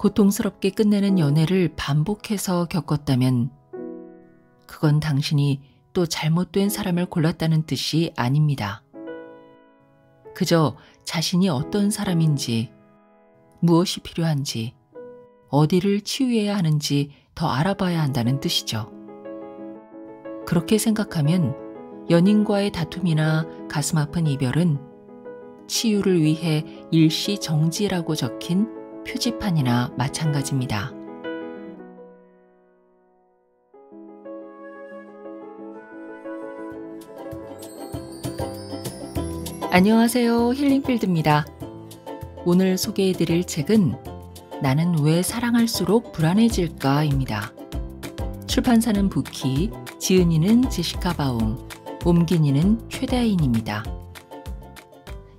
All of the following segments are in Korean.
고통스럽게 끝내는 연애를 반복해서 겪었다면 그건 당신이 또 잘못된 사람을 골랐다는 뜻이 아닙니다. 그저 자신이 어떤 사람인지, 무엇이 필요한지, 어디를 치유해야 하는지 더 알아봐야 한다는 뜻이죠. 그렇게 생각하면 연인과의 다툼이나 가슴 아픈 이별은 치유를 위해 일시 정지라고 적힌 표지판이나 마찬가지입니다. 안녕하세요. 힐링필드입니다. 오늘 소개해드릴 책은 나는 왜 사랑할수록 불안해질까입니다. 출판사는 부키, 지은이는 제시카 바움, 옴기니는 최다인입니다.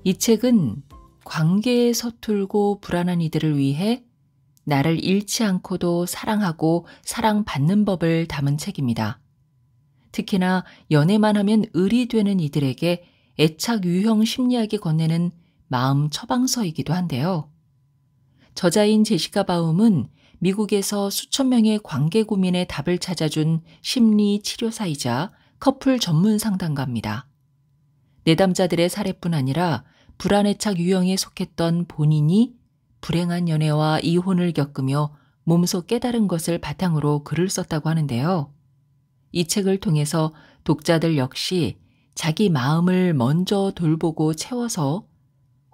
이 책은 관계에 서툴고 불안한 이들을 위해 나를 잃지 않고도 사랑하고 사랑받는 법을 담은 책입니다. 특히나 연애만 하면 을이 되는 이들에게 애착 유형 심리학이 건네는 마음 처방서이기도 한데요. 저자인 제시카 바움은 미국에서 수천 명의 관계 고민의 답을 찾아준 심리 치료사이자 커플 전문 상담가입니다. 내담자들의 사례뿐 아니라 불안에 착 유형에 속했던 본인이 불행한 연애와 이혼을 겪으며 몸소 깨달은 것을 바탕으로 글을 썼다고 하는데요. 이 책을 통해서 독자들 역시 자기 마음을 먼저 돌보고 채워서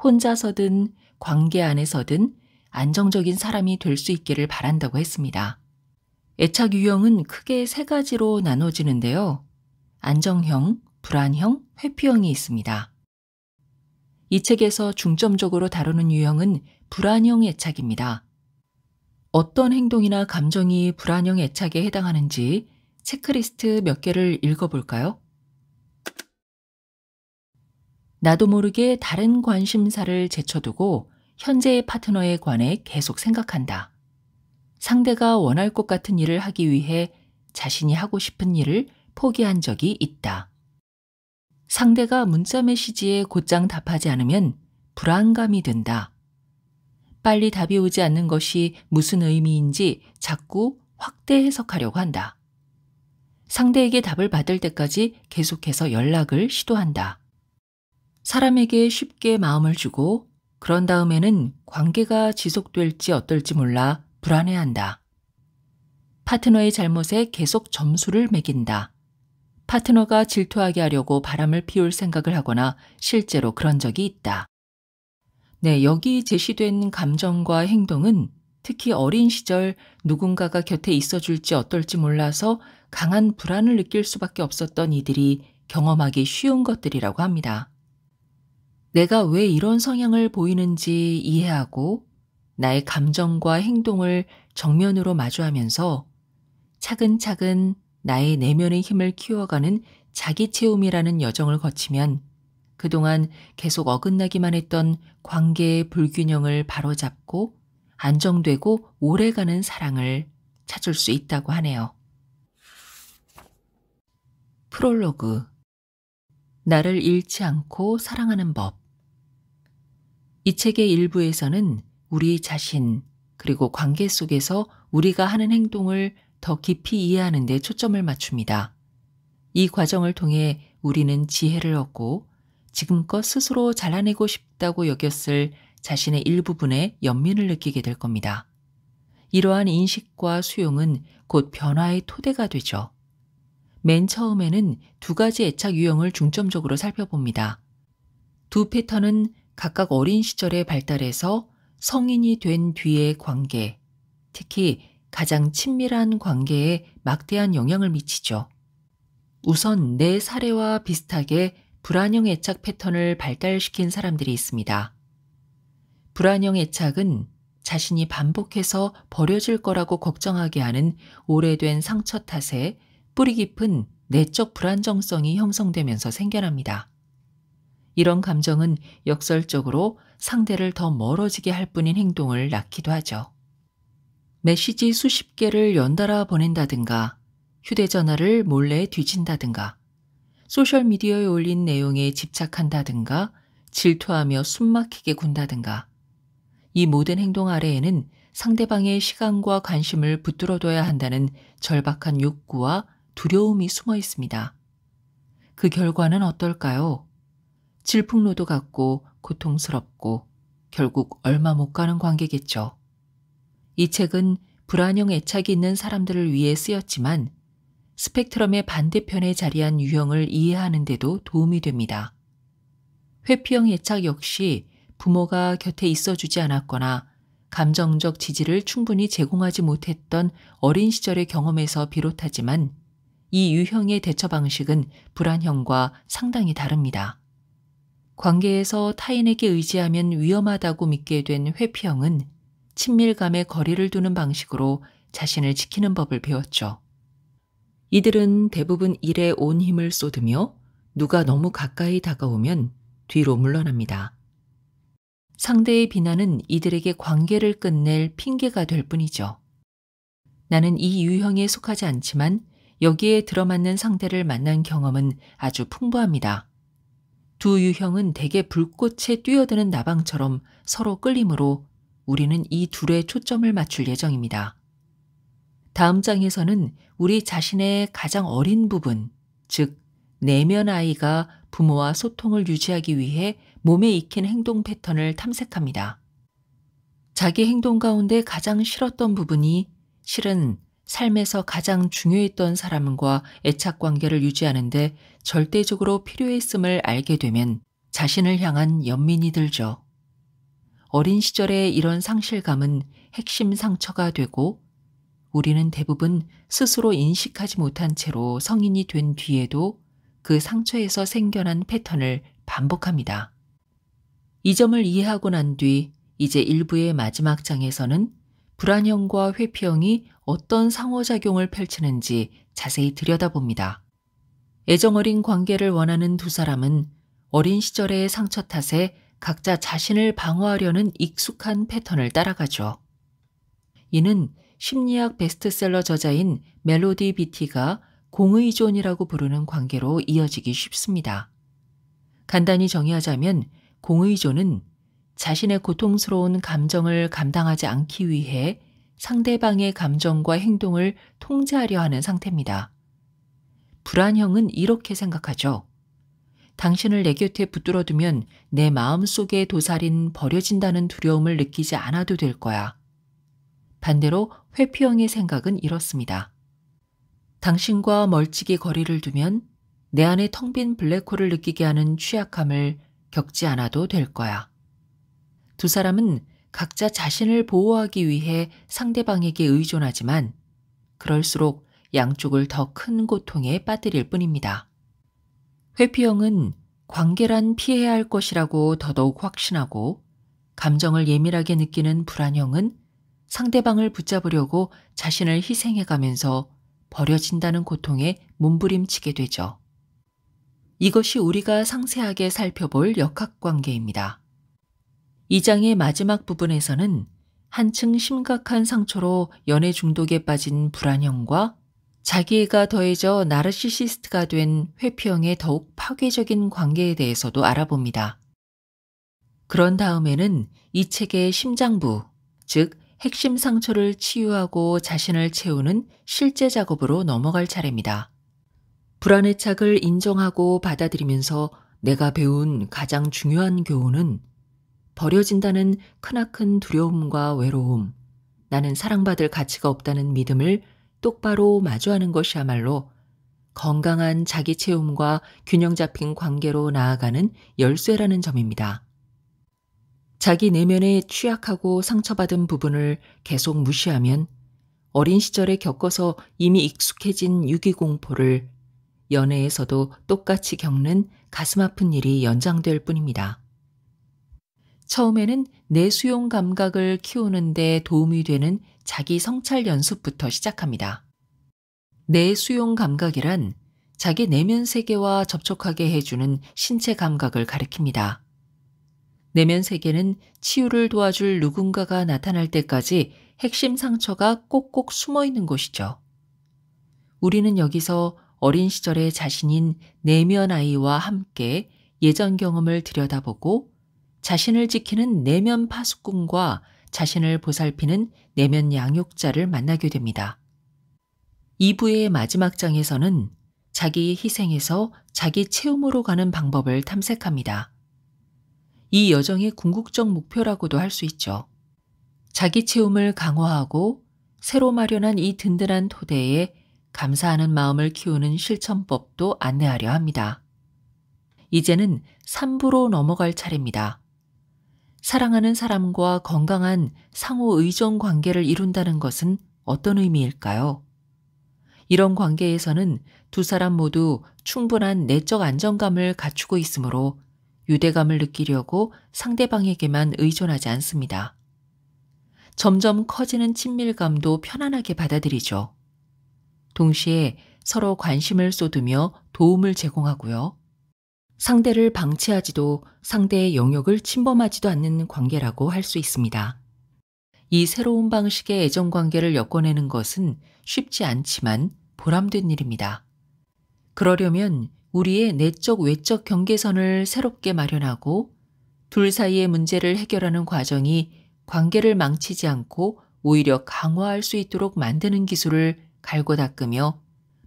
혼자서든 관계 안에서든 안정적인 사람이 될 수 있기를 바란다고 했습니다. 애착 유형은 크게 세 가지로 나눠지는데요. 안정형, 불안형, 회피형이 있습니다. 이 책에서 중점적으로 다루는 유형은 불안형 애착입니다. 어떤 행동이나 감정이 불안형 애착에 해당하는지 체크리스트 몇 개를 읽어볼까요? 나도 모르게 다른 관심사를 제쳐두고 현재의 파트너에 관해 계속 생각한다. 상대가 원할 것 같은 일을 하기 위해 자신이 하고 싶은 일을 포기한 적이 있다. 상대가 문자 메시지에 곧장 답하지 않으면 불안감이 든다 빨리 답이 오지 않는 것이 무슨 의미인지 자꾸 확대 해석하려고 한다. 상대에게 답을 받을 때까지 계속해서 연락을 시도한다. 사람에게 쉽게 마음을 주고 그런 다음에는 관계가 지속될지 어떨지 몰라 불안해한다. 파트너의 잘못에 계속 점수를 매긴다. 파트너가 질투하게 하려고 바람을 피울 생각을 하거나 실제로 그런 적이 있다. 네, 여기 제시된 감정과 행동은 특히 어린 시절 누군가가 곁에 있어 줄지 어떨지 몰라서 강한 불안을 느낄 수밖에 없었던 이들이 경험하기 쉬운 것들이라고 합니다. 내가 왜 이런 성향을 보이는지 이해하고 나의 감정과 행동을 정면으로 마주하면서 차근차근 나의 내면의 힘을 키워가는 자기 체험이라는 여정을 거치면 그동안 계속 어긋나기만 했던 관계의 불균형을 바로잡고 안정되고 오래가는 사랑을 찾을 수 있다고 하네요. 프롤로그 나를 잃지 않고 사랑하는 법 이 책의 일부에서는 우리 자신 그리고 관계 속에서 우리가 하는 행동을 더 깊이 이해하는 데 초점을 맞춥니다. 이 과정을 통해 우리는 지혜를 얻고 지금껏 스스로 잘라내고 싶다고 여겼을 자신의 일부분의 연민을 느끼게 될 겁니다. 이러한 인식과 수용은 곧 변화의 토대가 되죠. 맨 처음에는 두 가지 애착 유형을 중점적으로 살펴봅니다. 두 패턴은 각각 어린 시절에 발달해서 성인이 된 뒤의 관계, 특히 가장 친밀한 관계에 막대한 영향을 미치죠. 우선 내 사례와 비슷하게 불안형 애착 패턴을 발달시킨 사람들이 있습니다. 불안형 애착은 자신이 반복해서 버려질 거라고 걱정하게 하는 오래된 상처 탓에 뿌리 깊은 내적 불안정성이 형성되면서 생겨납니다. 이런 감정은 역설적으로 상대를 더 멀어지게 할 뿐인 행동을 낳기도 하죠. 메시지 수십 개를 연달아 보낸다든가 휴대전화를 몰래 뒤진다든가 소셜미디어에 올린 내용에 집착한다든가 질투하며 숨막히게 군다든가 이 모든 행동 아래에는 상대방의 시간과 관심을 붙들어둬야 한다는 절박한 욕구와 두려움이 숨어 있습니다. 그 결과는 어떨까요? 질풍노도 같고 고통스럽고 결국 얼마 못 가는 관계겠죠. 이 책은 불안형 애착이 있는 사람들을 위해 쓰였지만 스펙트럼의 반대편에 자리한 유형을 이해하는 데도 도움이 됩니다. 회피형 애착 역시 부모가 곁에 있어주지 않았거나 감정적 지지를 충분히 제공하지 못했던 어린 시절의 경험에서 비롯하지만 이 유형의 대처 방식은 불안형과 상당히 다릅니다. 관계에서 타인에게 의지하면 위험하다고 믿게 된 회피형은 친밀감에 거리를 두는 방식으로 자신을 지키는 법을 배웠죠. 이들은 대부분 일에 온 힘을 쏟으며 누가 너무 가까이 다가오면 뒤로 물러납니다. 상대의 비난은 이들에게 관계를 끝낼 핑계가 될 뿐이죠. 나는 이 유형에 속하지 않지만 여기에 들어맞는 상대를 만난 경험은 아주 풍부합니다. 두 유형은 대개 불꽃에 뛰어드는 나방처럼 서로 끌림으로 우리는 이 둘에 초점을 맞출 예정입니다. 다음 장에서는 우리 자신의 가장 어린 부분, 즉, 내면 아이가 부모와 소통을 유지하기 위해 몸에 익힌 행동 패턴을 탐색합니다. 자기 행동 가운데 가장 싫었던 부분이 실은 삶에서 가장 중요했던 사람과 애착 관계를 유지하는데 절대적으로 필요했음을 알게 되면 자신을 향한 연민이 들죠. 어린 시절의 이런 상실감은 핵심 상처가 되고 우리는 대부분 스스로 인식하지 못한 채로 성인이 된 뒤에도 그 상처에서 생겨난 패턴을 반복합니다. 이 점을 이해하고 난 뒤 이제 일부의 마지막 장에서는 불안형과 회피형이 어떤 상호작용을 펼치는지 자세히 들여다봅니다. 애정어린 관계를 원하는 두 사람은 어린 시절의 상처 탓에 각자 자신을 방어하려는 익숙한 패턴을 따라가죠. 이는 심리학 베스트셀러 저자인 멜로디 비티가 공의존이라고 부르는 관계로 이어지기 쉽습니다. 간단히 정의하자면 공의존은 자신의 고통스러운 감정을 감당하지 않기 위해 상대방의 감정과 행동을 통제하려 하는 상태입니다. 불안형은 이렇게 생각하죠. 당신을 내 곁에 붙들어 두면 내 마음속의 도살인 버려진다는 두려움을 느끼지 않아도 될 거야. 반대로 회피형의 생각은 이렇습니다. 당신과 멀찍이 거리를 두면 내 안에 텅 빈 블랙홀을 느끼게 하는 취약함을 겪지 않아도 될 거야. 두 사람은 각자 자신을 보호하기 위해 상대방에게 의존하지만 그럴수록 양쪽을 더 큰 고통에 빠뜨릴 뿐입니다. 회피형은 관계란 피해야 할 것이라고 더더욱 확신하고 감정을 예민하게 느끼는 불안형은 상대방을 붙잡으려고 자신을 희생해가면서 버려진다는 고통에 몸부림치게 되죠. 이것이 우리가 상세하게 살펴볼 역학관계입니다. 이 장의 마지막 부분에서는 한층 심각한 상처로 연애 중독에 빠진 불안형과 자기가 더해져 나르시시스트가 된 회피형의 더욱 파괴적인 관계에 대해서도 알아봅니다. 그런 다음에는 이 책의 심장부, 즉 핵심 상처를 치유하고 자신을 채우는 실제 작업으로 넘어갈 차례입니다. 불안의 착을 인정하고 받아들이면서 내가 배운 가장 중요한 교훈은 버려진다는 크나큰 두려움과 외로움, 나는 사랑받을 가치가 없다는 믿음을 똑바로 마주하는 것이야말로 건강한 자기 체험과 균형 잡힌 관계로 나아가는 열쇠라는 점입니다. 자기 내면에 취약하고 상처받은 부분을 계속 무시하면 어린 시절에 겪어서 이미 익숙해진 유기공포를 연애에서도 똑같이 겪는 가슴 아픈 일이 연장될 뿐입니다. 처음에는 내수용 감각을 키우는 데 도움이 되는 자기 성찰 연습부터 시작합니다. 내수용 감각이란 자기 내면 세계와 접촉하게 해주는 신체 감각을 가리킵니다. 내면 세계는 치유를 도와줄 누군가가 나타날 때까지 핵심 상처가 꼭꼭 숨어 있는 곳이죠. 우리는 여기서 어린 시절의 자신인 내면 아이와 함께 예전 경험을 들여다보고 자신을 지키는 내면 파수꾼과 자신을 보살피는 내면 양육자를 만나게 됩니다. 2부의 마지막 장에서는 자기의 희생에서 자기 체험으로 가는 방법을 탐색합니다. 이 여정의 궁극적 목표라고도 할 수 있죠. 자기 체험을 강화하고 새로 마련한 이 든든한 토대에 감사하는 마음을 키우는 실천법도 안내하려 합니다. 이제는 3부로 넘어갈 차례입니다. 사랑하는 사람과 건강한 상호 의존 관계를 이룬다는 것은 어떤 의미일까요? 이런 관계에서는 두 사람 모두 충분한 내적 안정감을 갖추고 있으므로 유대감을 느끼려고 상대방에게만 의존하지 않습니다. 점점 커지는 친밀감도 편안하게 받아들이죠. 동시에 서로 관심을 쏟으며 도움을 제공하고요. 상대를 방치하지도 상대의 영역을 침범하지도 않는 관계라고 할 수 있습니다. 이 새로운 방식의 애정 관계를 엮어내는 것은 쉽지 않지만 보람된 일입니다. 그러려면 우리의 내적 외적 경계선을 새롭게 마련하고 둘 사이의 문제를 해결하는 과정이 관계를 망치지 않고 오히려 강화할 수 있도록 만드는 기술을 갈고 닦으며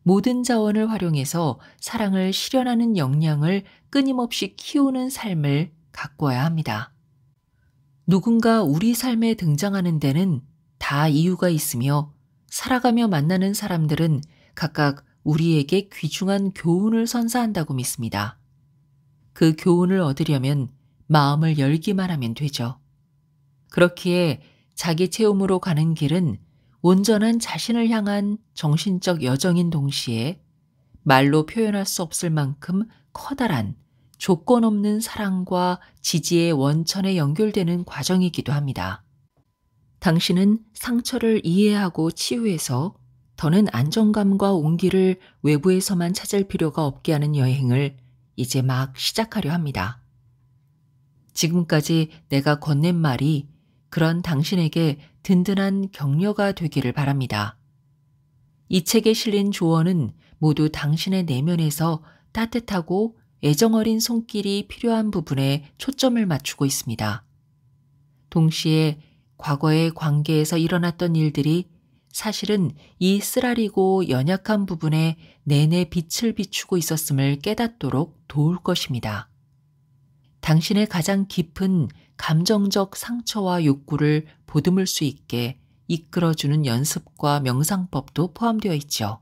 모든 자원을 활용해서 사랑을 실현하는 역량을 끊임없이 키우는 삶을 가꿔야 합니다. 누군가 우리 삶에 등장하는 데는 다 이유가 있으며 살아가며 만나는 사람들은 각각 우리에게 귀중한 교훈을 선사한다고 믿습니다. 그 교훈을 얻으려면 마음을 열기만 하면 되죠. 그렇기에 자기 체험으로 가는 길은 온전한 자신을 향한 정신적 여정인 동시에 말로 표현할 수 없을 만큼 커다란 조건 없는 사랑과 지지의 원천에 연결되는 과정이기도 합니다. 당신은 상처를 이해하고 치유해서 더는 안정감과 온기를 외부에서만 찾을 필요가 없게 하는 여행을 이제 막 시작하려 합니다. 지금까지 내가 건넨 말이 그런 당신에게 든든한 격려가 되기를 바랍니다. 이 책에 실린 조언은 모두 당신의 내면에서 따뜻하고 애정 어린 손길이 필요한 부분에 초점을 맞추고 있습니다. 동시에 과거의 관계에서 일어났던 일들이 사실은 이 쓰라리고 연약한 부분에 내내 빛을 비추고 있었음을 깨닫도록 도울 것입니다. 당신의 가장 깊은 감정적 상처와 욕구를 보듬을 수 있게 이끌어주는 연습과 명상법도 포함되어 있죠.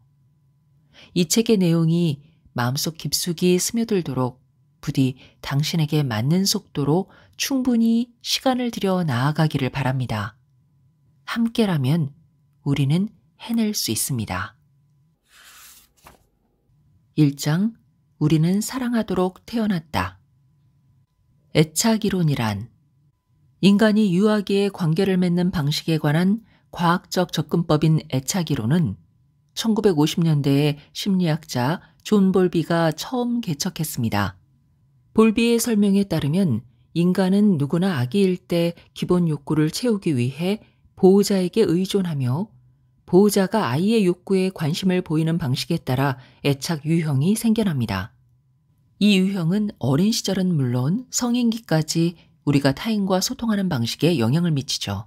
이 책의 내용이 마음속 깊숙이 스며들도록 부디 당신에게 맞는 속도로 충분히 시간을 들여 나아가기를 바랍니다. 함께라면 우리는 해낼 수 있습니다. 1장 우리는 사랑하도록 태어났다. 애착이론이란 인간이 유아기에 관계를 맺는 방식에 관한 과학적 접근법인 애착이론은 1950년대에 심리학자 존 볼비가 처음 개척했습니다. 볼비의 설명에 따르면 인간은 누구나 아기일 때 기본 욕구를 채우기 위해 보호자에게 의존하며 보호자가 아이의 욕구에 관심을 보이는 방식에 따라 애착 유형이 생겨납니다. 이 유형은 어린 시절은 물론 성인기까지 우리가 타인과 소통하는 방식에 영향을 미치죠.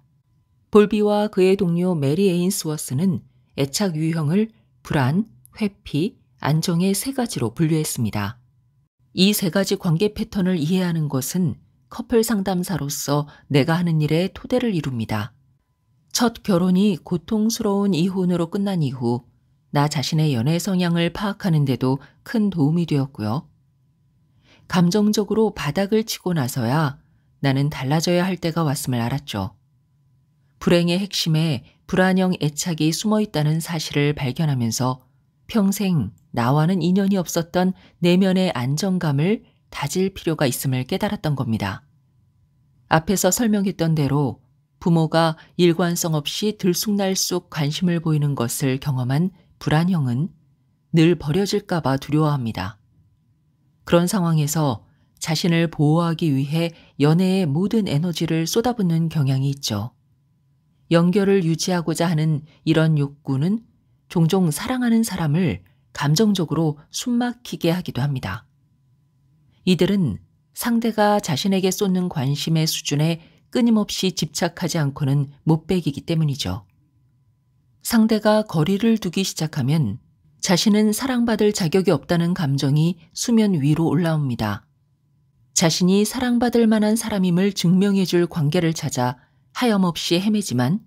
볼비와 그의 동료 메리 에인스워스는 애착 유형을 불안, 회피, 안정의 세 가지로 분류했습니다. 이 세 가지 관계 패턴을 이해하는 것은 커플 상담사로서 내가 하는 일에 토대를 이룹니다. 첫 결혼이 고통스러운 이혼으로 끝난 이후 나 자신의 연애 성향을 파악하는데도 큰 도움이 되었고요. 감정적으로 바닥을 치고 나서야 나는 달라져야 할 때가 왔음을 알았죠. 불행의 핵심에 불안형 애착이 숨어 있다는 사실을 발견하면서 평생 나와는 인연이 없었던 내면의 안정감을 다질 필요가 있음을 깨달았던 겁니다. 앞에서 설명했던 대로 부모가 일관성 없이 들쑥날쑥 관심을 보이는 것을 경험한 불안형은 늘 버려질까봐 두려워합니다. 그런 상황에서 자신을 보호하기 위해 연애의 모든 에너지를 쏟아붓는 경향이 있죠. 연결을 유지하고자 하는 이런 욕구는 종종 사랑하는 사람을 감정적으로 숨막히게 하기도 합니다. 이들은 상대가 자신에게 쏟는 관심의 수준에 끊임없이 집착하지 않고는 못 배기기 때문이죠. 상대가 거리를 두기 시작하면 자신은 사랑받을 자격이 없다는 감정이 수면 위로 올라옵니다. 자신이 사랑받을 만한 사람임을 증명해 줄 관계를 찾아 하염없이 헤매지만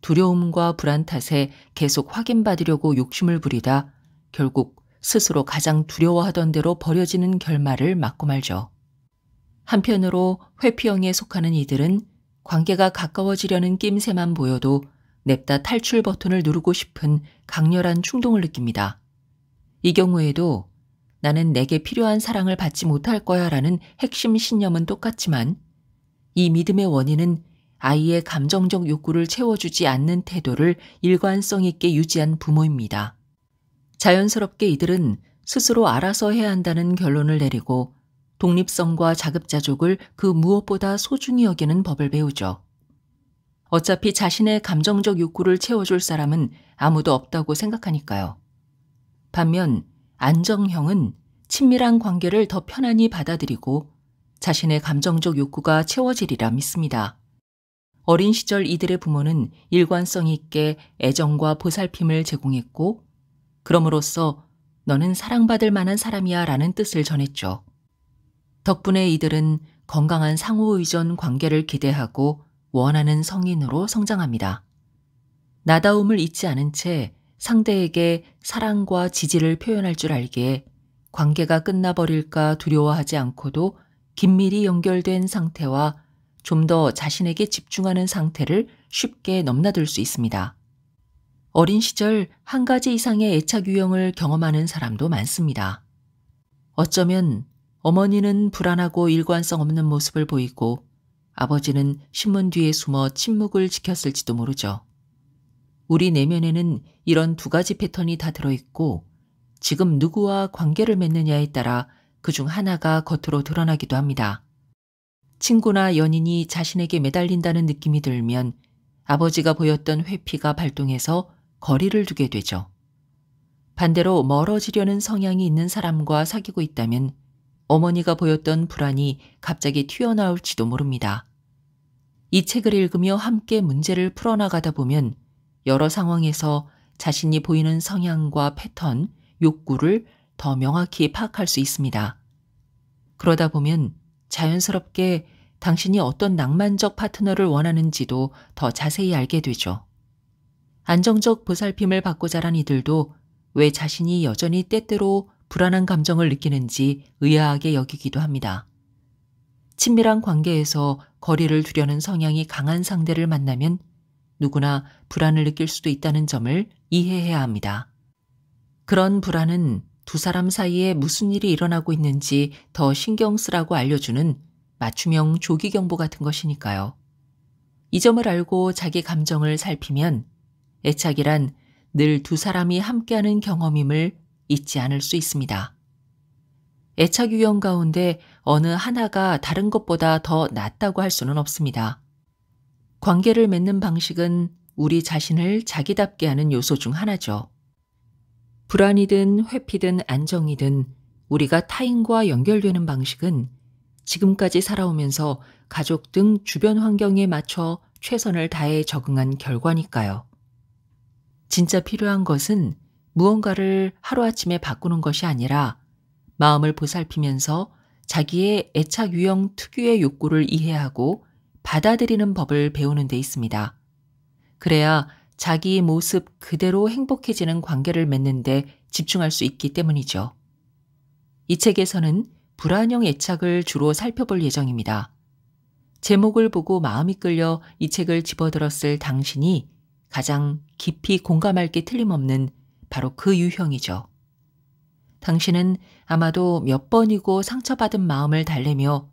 두려움과 불안 탓에 계속 확인받으려고 욕심을 부리다 결국 스스로 가장 두려워하던 대로 버려지는 결말을 맞고 말죠. 한편으로 회피형에 속하는 이들은 관계가 가까워지려는 낌새만 보여도 냅다 탈출 버튼을 누르고 싶은 강렬한 충동을 느낍니다. 이 경우에도 나는 내게 필요한 사랑을 받지 못할 거야 라는 핵심 신념은 똑같지만 이 믿음의 원인은 아이의 감정적 욕구를 채워주지 않는 태도를 일관성 있게 유지한 부모입니다. 자연스럽게 이들은 스스로 알아서 해야 한다는 결론을 내리고 독립성과 자급자족을 그 무엇보다 소중히 여기는 법을 배우죠. 어차피 자신의 감정적 욕구를 채워줄 사람은 아무도 없다고 생각하니까요. 반면 안정형은 친밀한 관계를 더 편안히 받아들이고 자신의 감정적 욕구가 채워지리라 믿습니다. 어린 시절 이들의 부모는 일관성 있게 애정과 보살핌을 제공했고, 그럼으로써 너는 사랑받을 만한 사람이야 라는 뜻을 전했죠. 덕분에 이들은 건강한 상호의존 관계를 기대하고 원하는 성인으로 성장합니다. 나다움을 잊지 않은 채 상대에게 사랑과 지지를 표현할 줄 알기에 관계가 끝나버릴까 두려워하지 않고도 긴밀히 연결된 상태와 좀 더 자신에게 집중하는 상태를 쉽게 넘나들 수 있습니다. 어린 시절 한 가지 이상의 애착 유형을 경험하는 사람도 많습니다. 어쩌면 어머니는 불안하고 일관성 없는 모습을 보이고 아버지는 신문 뒤에 숨어 침묵을 지켰을지도 모르죠. 우리 내면에는 이런 두 가지 패턴이 다 들어있고 지금 누구와 관계를 맺느냐에 따라 그 중 하나가 겉으로 드러나기도 합니다. 친구나 연인이 자신에게 매달린다는 느낌이 들면 아버지가 보였던 회피가 발동해서 거리를 두게 되죠. 반대로 멀어지려는 성향이 있는 사람과 사귀고 있다면 어머니가 보였던 불안이 갑자기 튀어나올지도 모릅니다. 이 책을 읽으며 함께 문제를 풀어나가다 보면 여러 상황에서 자신이 보이는 성향과 패턴, 욕구를 더 명확히 파악할 수 있습니다. 그러다 보면 자연스럽게 당신이 어떤 낭만적 파트너를 원하는지도 더 자세히 알게 되죠. 안정적 보살핌을 받고 자란 이들도 왜 자신이 여전히 때때로 불안한 감정을 느끼는지 의아하게 여기기도 합니다. 친밀한 관계에서 거리를 두려는 성향이 강한 상대를 만나면 누구나 불안을 느낄 수도 있다는 점을 이해해야 합니다. 그런 불안은 두 사람 사이에 무슨 일이 일어나고 있는지 더 신경 쓰라고 알려주는 맞춤형 조기경보 같은 것이니까요. 이 점을 알고 자기 감정을 살피면 애착이란 늘 두 사람이 함께하는 경험임을 잊지 않을 수 있습니다. 애착 유형 가운데 어느 하나가 다른 것보다 더 낫다고 할 수는 없습니다. 관계를 맺는 방식은 우리 자신을 자기답게 하는 요소 중 하나죠. 불안이든 회피든 안정이든 우리가 타인과 연결되는 방식은 지금까지 살아오면서 가족 등 주변 환경에 맞춰 최선을 다해 적응한 결과니까요. 진짜 필요한 것은 무언가를 하루아침에 바꾸는 것이 아니라 마음을 보살피면서 자기의 애착 유형 특유의 욕구를 이해하고 받아들이는 법을 배우는 데 있습니다. 그래야 자기 모습 그대로 행복해지는 관계를 맺는데 집중할 수 있기 때문이죠. 이 책에서는 불안형 애착을 주로 살펴볼 예정입니다. 제목을 보고 마음이 끌려 이 책을 집어들었을 당신이 가장 깊이 공감할 게 틀림없는 바로 그 유형이죠. 당신은 아마도 몇 번이고 상처받은 마음을 달래며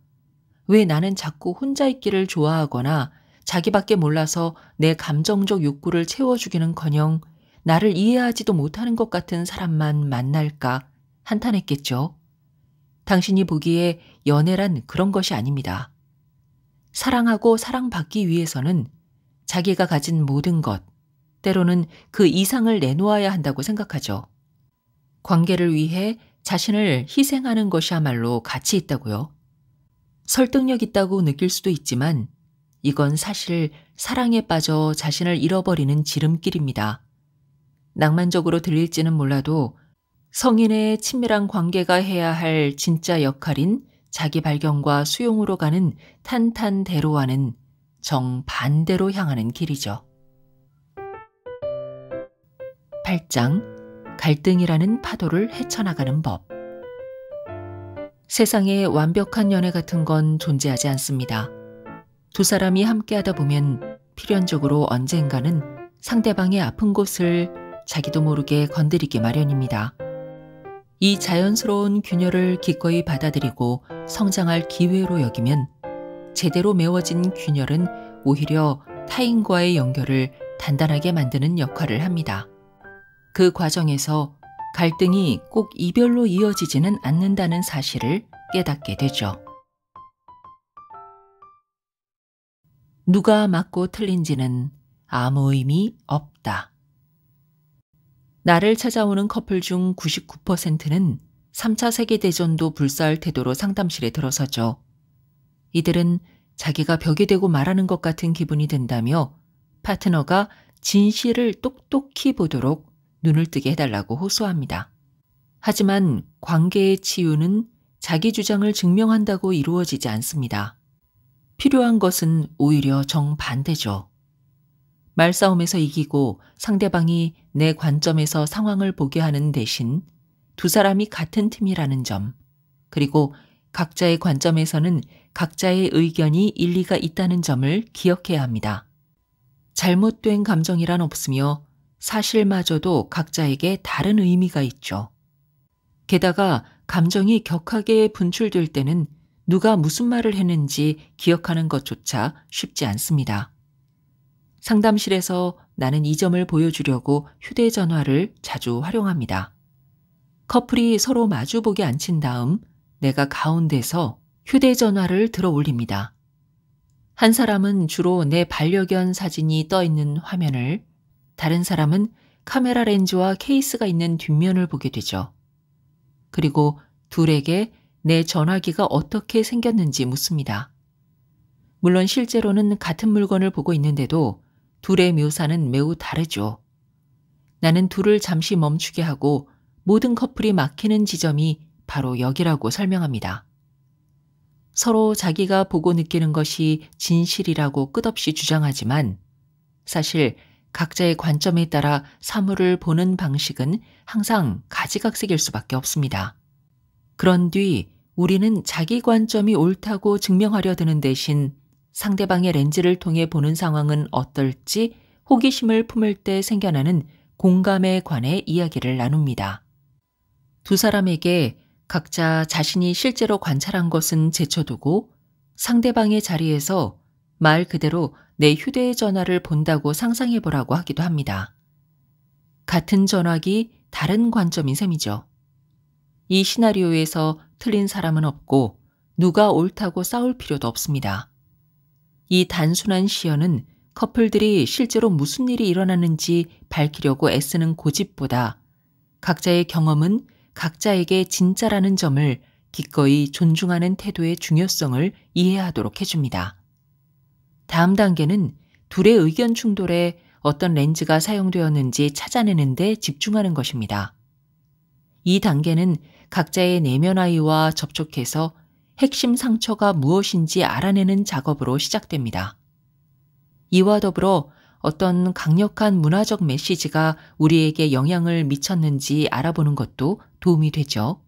왜 나는 자꾸 혼자 있기를 좋아하거나 자기밖에 몰라서 내 감정적 욕구를 채워주기는 커녕 나를 이해하지도 못하는 것 같은 사람만 만날까 한탄했겠죠. 당신이 보기에 연애란 그런 것이 아닙니다. 사랑하고 사랑받기 위해서는 자기가 가진 모든 것, 때로는 그 이상을 내놓아야 한다고 생각하죠. 관계를 위해 자신을 희생하는 것이야말로 가치 있다고요. 설득력 있다고 느낄 수도 있지만 이건 사실 사랑에 빠져 자신을 잃어버리는 지름길입니다. 낭만적으로 들릴지는 몰라도 성인의 친밀한 관계가 해야 할 진짜 역할인 자기 발견과 수용으로 가는 탄탄대로와는 정반대로 향하는 길이죠. 8장 갈등이라는 파도를 헤쳐나가는 법 세상에 완벽한 연애 같은 건 존재하지 않습니다. 두 사람이 함께 하다 보면 필연적으로 언젠가는 상대방의 아픈 곳을 자기도 모르게 건드리기 마련입니다. 이 자연스러운 균열을 기꺼이 받아들이고 성장할 기회로 여기면 제대로 메워진 균열은 오히려 타인과의 연결을 단단하게 만드는 역할을 합니다. 그 과정에서 갈등이 꼭 이별로 이어지지는 않는다는 사실을 깨닫게 되죠. 누가 맞고 틀린지는 아무 의미 없다. 나를 찾아오는 커플 중 99%는 3차 세계대전도 불사할 태도로 상담실에 들어서죠. 이들은 자기가 벽이 되고 말하는 것 같은 기분이 든다며 파트너가 진실을 똑똑히 보도록 눈을 뜨게 해달라고 호소합니다. 하지만 관계의 치유는 자기 주장을 증명한다고 이루어지지 않습니다. 필요한 것은 오히려 정반대죠. 말싸움에서 이기고 상대방이 내 관점에서 상황을 보게 하는 대신 두 사람이 같은 팀이라는 점, 그리고 각자의 관점에서는 각자의 의견이 일리가 있다는 점을 기억해야 합니다. 잘못된 감정이란 없으며 사실마저도 각자에게 다른 의미가 있죠. 게다가 감정이 격하게 분출될 때는 누가 무슨 말을 했는지 기억하는 것조차 쉽지 않습니다. 상담실에서 나는 이 점을 보여주려고 휴대전화를 자주 활용합니다. 커플이 서로 마주보게 앉힌 다음 내가 가운데서 휴대전화를 들어 올립니다. 한 사람은 주로 내 반려견 사진이 떠 있는 화면을 다른 사람은 카메라 렌즈와 케이스가 있는 뒷면을 보게 되죠. 그리고 둘에게 내 전화기가 어떻게 생겼는지 묻습니다. 물론 실제로는 같은 물건을 보고 있는데도 둘의 묘사는 매우 다르죠. 나는 둘을 잠시 멈추게 하고 모든 커플이 막히는 지점이 바로 여기라고 설명합니다. 서로 자기가 보고 느끼는 것이 진실이라고 끝없이 주장하지만 사실 각자의 관점에 따라 사물을 보는 방식은 항상 가지각색일 수밖에 없습니다. 그런 뒤 우리는 자기 관점이 옳다고 증명하려 드는 대신 상대방의 렌즈를 통해 보는 상황은 어떨지 호기심을 품을 때 생겨나는 공감에 관해 이야기를 나눕니다. 두 사람에게 각자 자신이 실제로 관찰한 것은 제쳐두고 상대방의 자리에서 말 그대로 내 휴대전화를 본다고 상상해보라고 하기도 합니다. 같은 전화기 다른 관점인 셈이죠. 이 시나리오에서 틀린 사람은 없고 누가 옳다고 싸울 필요도 없습니다. 이 단순한 시연은 커플들이 실제로 무슨 일이 일어나는지 밝히려고 애쓰는 고집보다 각자의 경험은 각자에게 진짜라는 점을 기꺼이 존중하는 태도의 중요성을 이해하도록 해줍니다. 다음 단계는 둘의 의견 충돌에 어떤 렌즈가 사용되었는지 찾아내는 데 집중하는 것입니다. 이 단계는 각자의 내면 아이와 접촉해서 핵심 상처가 무엇인지 알아내는 작업으로 시작됩니다. 이와 더불어 어떤 강력한 문화적 메시지가 우리에게 영향을 미쳤는지 알아보는 것도 도움이 되죠.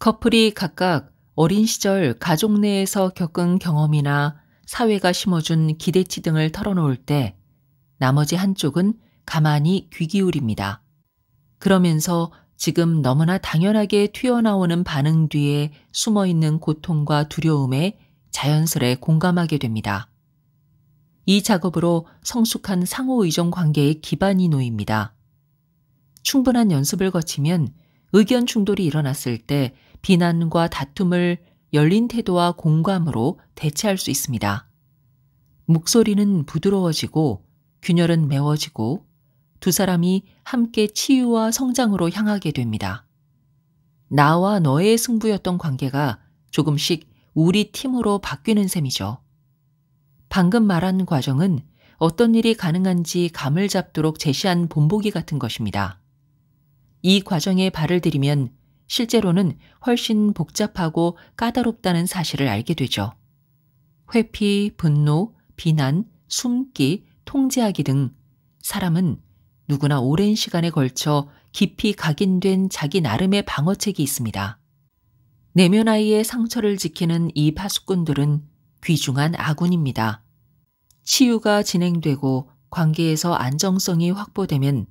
커플이 각각 어린 시절 가족 내에서 겪은 경험이나 사회가 심어준 기대치 등을 털어놓을 때 나머지 한쪽은 가만히 귀 기울입니다. 그러면서 지금 너무나 당연하게 튀어나오는 반응 뒤에 숨어 있는 고통과 두려움에 자연스레 공감하게 됩니다. 이 작업으로 성숙한 상호 의존 관계의 기반이 놓입니다. 충분한 연습을 거치면 의견 충돌이 일어났을 때 비난과 다툼을 열린 태도와 공감으로 대체할 수 있습니다. 목소리는 부드러워지고 균열은 메워지고 두 사람이 함께 치유와 성장으로 향하게 됩니다. 나와 너의 승부였던 관계가 조금씩 우리 팀으로 바뀌는 셈이죠. 방금 말한 과정은 어떤 일이 가능한지 감을 잡도록 제시한 본보기 같은 것입니다. 이 과정에 발을 들이면 실제로는 훨씬 복잡하고 까다롭다는 사실을 알게 되죠. 회피, 분노, 비난, 숨기, 통제하기 등 사람은 누구나 오랜 시간에 걸쳐 깊이 각인된 자기 나름의 방어책이 있습니다. 내면 아이의 상처를 지키는 이 파수꾼들은 귀중한 아군입니다. 치유가 진행되고 관계에서 안정성이 확보되면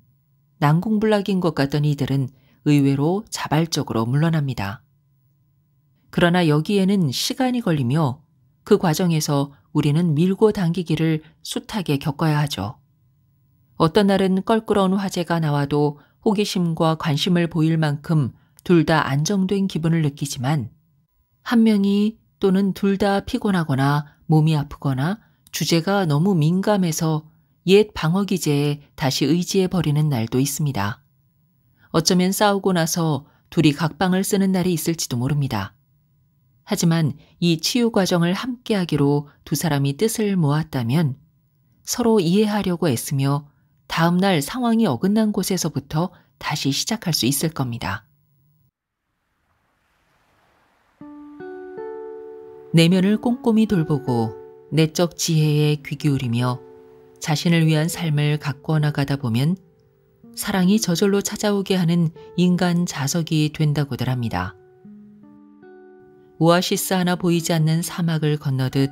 난공불락인 것 같던 이들은 의외로 자발적으로 물러납니다. 그러나 여기에는 시간이 걸리며 그 과정에서 우리는 밀고 당기기를 숱하게 겪어야 하죠. 어떤 날은 껄끄러운 화제가 나와도 호기심과 관심을 보일 만큼 둘 다 안정된 기분을 느끼지만 한 명이 또는 둘 다 피곤하거나 몸이 아프거나 주제가 너무 민감해서 옛 방어기제에 다시 의지해버리는 날도 있습니다. 어쩌면 싸우고 나서 둘이 각방을 쓰는 날이 있을지도 모릅니다. 하지만 이 치유 과정을 함께 하기로 두 사람이 뜻을 모았다면 서로 이해하려고 애쓰며 다음날 상황이 어긋난 곳에서부터 다시 시작할 수 있을 겁니다. 내면을 꼼꼼히 돌보고 내적 지혜에 귀 기울이며 자신을 위한 삶을 가꾸어 나가다 보면 사랑이 저절로 찾아오게 하는 인간 자석이 된다고들 합니다. 오아시스 하나 보이지 않는 사막을 건너듯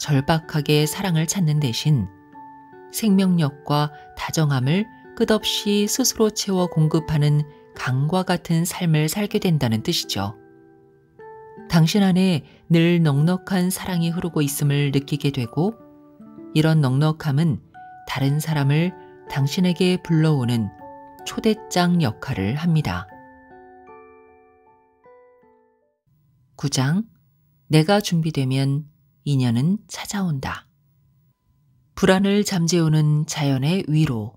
절박하게 사랑을 찾는 대신 생명력과 다정함을 끝없이 스스로 채워 공급하는 강과 같은 삶을 살게 된다는 뜻이죠. 당신 안에 늘 넉넉한 사랑이 흐르고 있음을 느끼게 되고 이런 넉넉함은 다른 사람을 당신에게 불러오는 초대장 역할을 합니다. 9장 내가 준비되면 인연은 찾아온다. 불안을 잠재우는 자연의 위로.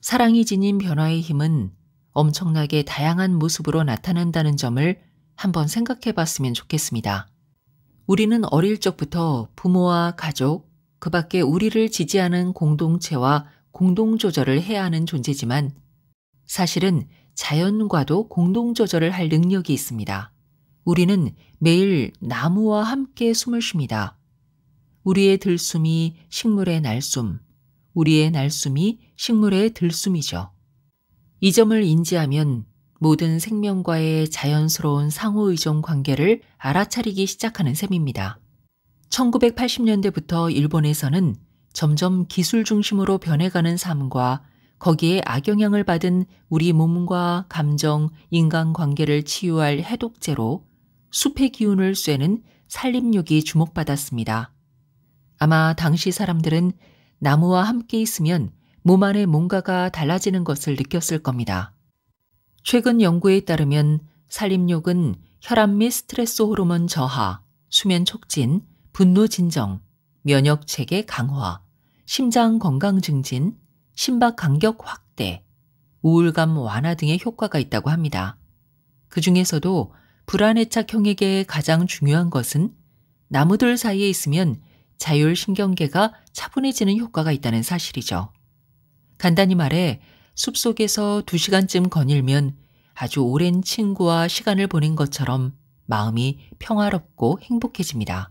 사랑이 지닌 변화의 힘은 엄청나게 다양한 모습으로 나타난다는 점을 한번 생각해 봤으면 좋겠습니다. 우리는 어릴 적부터 부모와 가족, 그 밖에 우리를 지지하는 공동체와 공동조절을 해야 하는 존재지만 사실은 자연과도 공동조절을 할 능력이 있습니다. 우리는 매일 나무와 함께 숨을 쉽니다. 우리의 들숨이 식물의 날숨, 우리의 날숨이 식물의 들숨이죠. 이 점을 인지하면 모든 생명과의 자연스러운 상호의존 관계를 알아차리기 시작하는 셈입니다. 1980년대부터 일본에서는 점점 기술 중심으로 변해가는 삶과 거기에 악영향을 받은 우리 몸과 감정, 인간관계를 치유할 해독제로 숲의 기운을 쐬는 산림욕이 주목받았습니다. 아마 당시 사람들은 나무와 함께 있으면 몸 안에 뭔가가 달라지는 것을 느꼈을 겁니다. 최근 연구에 따르면 산림욕은 혈압 및 스트레스 호르몬 저하, 수면 촉진, 분노 진정, 면역 체계 강화, 심장 건강 증진, 심박 간격 확대, 우울감 완화 등의 효과가 있다고 합니다. 그 중에서도 불안해착형에게 가장 중요한 것은 나무들 사이에 있으면 자율신경계가 차분해지는 효과가 있다는 사실이죠. 간단히 말해 숲속에서 2시간쯤 거닐면 아주 오랜 친구와 시간을 보낸 것처럼 마음이 평화롭고 행복해집니다.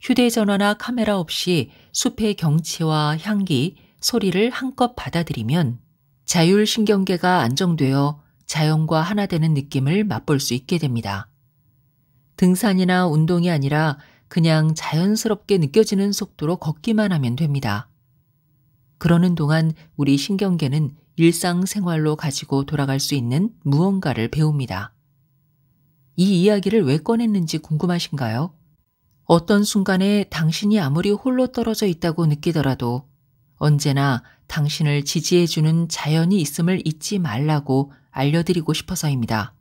휴대전화나 카메라 없이 숲의 경치와 향기, 소리를 한껏 받아들이면 자율신경계가 안정되어 자연과 하나 되는 느낌을 맛볼 수 있게 됩니다. 등산이나 운동이 아니라 그냥 자연스럽게 느껴지는 속도로 걷기만 하면 됩니다. 그러는 동안 우리 신경계는 일상생활로 가지고 돌아갈 수 있는 무언가를 배웁니다. 이 이야기를 왜 꺼냈는지 궁금하신가요? 어떤 순간에 당신이 아무리 홀로 떨어져 있다고 느끼더라도 언제나 당신을 지지해주는 자연이 있음을 잊지 말라고 알려드리고 싶어서입니다.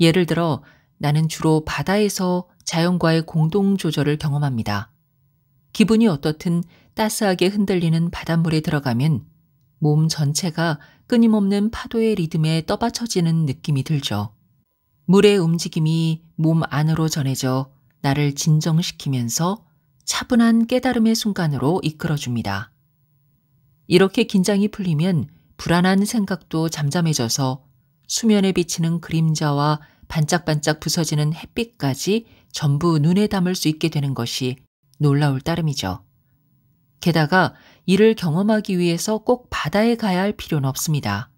예를 들어 나는 주로 바다에서 자연과의 공동조절을 경험합니다. 기분이 어떻든 따스하게 흔들리는 바닷물에 들어가면 몸 전체가 끊임없는 파도의 리듬에 떠받쳐지는 느낌이 들죠. 물의 움직임이 몸 안으로 전해져 나를 진정시키면서 차분한 깨달음의 순간으로 이끌어줍니다. 이렇게 긴장이 풀리면 불안한 생각도 잠잠해져서 수면에 비치는 그림자와 반짝반짝 부서지는 햇빛까지 전부 눈에 담을 수 있게 되는 것이 놀라울 따름이죠. 게다가 이를 경험하기 위해서 꼭 바다에 가야 할 필요는 없습니다.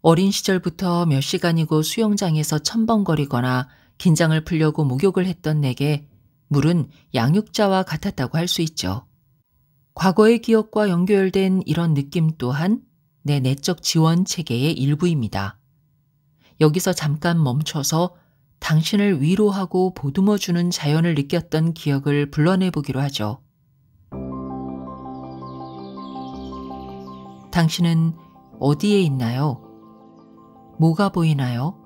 어린 시절부터 몇 시간이고 수영장에서 첨벙거리거나 긴장을 풀려고 목욕을 했던 내게 물은 양육자와 같았다고 할 수 있죠. 과거의 기억과 연결된 이런 느낌 또한 내 내적 지원 체계의 일부입니다. 여기서 잠깐 멈춰서 당신을 위로하고 보듬어주는 자연을 느꼈던 기억을 불러내보기로 하죠. 당신은 어디에 있나요? 뭐가 보이나요?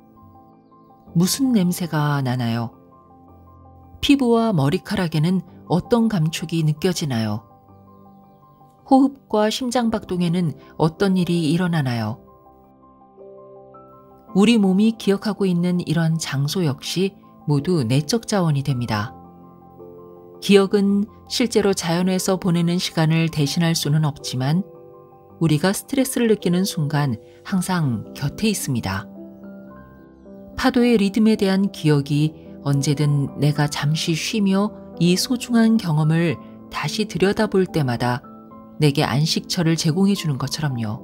무슨 냄새가 나나요? 피부와 머리카락에는 어떤 감촉이 느껴지나요? 호흡과 심장박동에는 어떤 일이 일어나나요? 우리 몸이 기억하고 있는 이런 장소 역시 모두 내적 자원이 됩니다. 기억은 실제로 자연에서 보내는 시간을 대신할 수는 없지만 우리가 스트레스를 느끼는 순간 항상 곁에 있습니다. 파도의 리듬에 대한 기억이 언제든 내가 잠시 쉬며 이 소중한 경험을 다시 들여다볼 때마다 내게 안식처를 제공해 주는 것처럼요.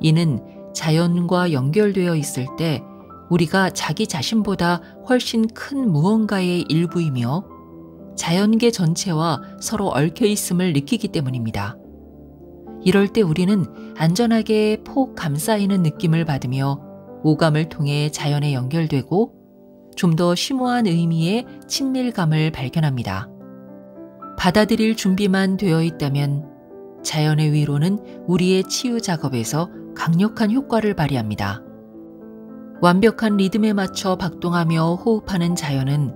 이는 자연과 연결되어 있을 때 우리가 자기 자신보다 훨씬 큰 무언가의 일부이며 자연계 전체와 서로 얽혀 있음을 느끼기 때문입니다. 이럴 때 우리는 안전하게 폭 감싸이는 느낌을 받으며 오감을 통해 자연에 연결되고 좀 더 심오한 의미의 친밀감을 발견합니다. 받아들일 준비만 되어 있다면 자연의 위로는 우리의 치유 작업에서 강력한 효과를 발휘합니다. 완벽한 리듬에 맞춰 박동하며 호흡하는 자연은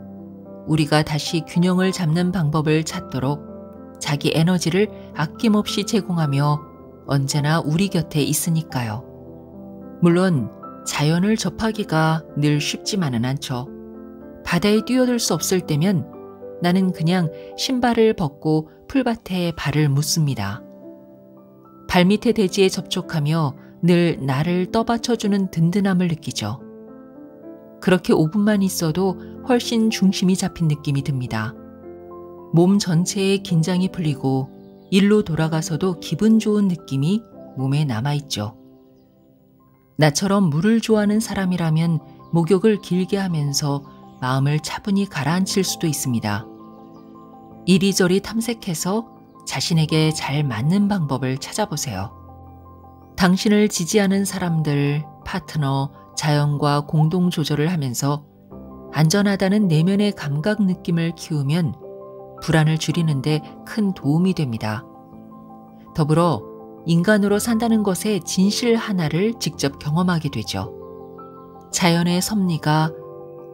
우리가 다시 균형을 잡는 방법을 찾도록 자기 에너지를 아낌없이 제공하며 언제나 우리 곁에 있으니까요. 물론 자연을 접하기가 늘 쉽지만은 않죠. 바다에 뛰어들 수 없을 때면 나는 그냥 신발을 벗고 풀밭에 발을 묻습니다. 발밑의 대지에 접촉하며 늘 나를 떠받쳐주는 든든함을 느끼죠. 그렇게 5분만 있어도 훨씬 중심이 잡힌 느낌이 듭니다. 몸 전체의 긴장이 풀리고 일로 돌아가서도 기분 좋은 느낌이 몸에 남아있죠. 나처럼 물을 좋아하는 사람이라면 목욕을 길게 하면서 마음을 차분히 가라앉힐 수도 있습니다. 이리저리 탐색해서 자신에게 잘 맞는 방법을 찾아보세요. 당신을 지지하는 사람들, 파트너, 자연과 공동 조절을 하면서 안전하다는 내면의 감각 느낌을 키우면 불안을 줄이는데 큰 도움이 됩니다. 더불어 인간으로 산다는 것의 진실 하나를 직접 경험하게 되죠. 자연의 섭리가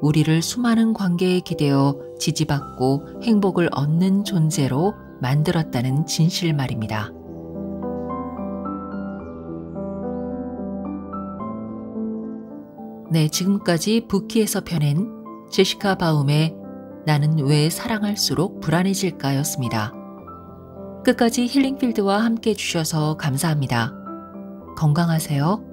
우리를 수많은 관계에 기대어 지지받고 행복을 얻는 존재로 만들었다는 진실 말입니다. 네, 지금까지 부키에서 펴낸 제시카 바움의 나는 왜 사랑할수록 불안해질까 였습니다. 끝까지 힐링필드와 함께 해주셔서 감사합니다. 건강하세요.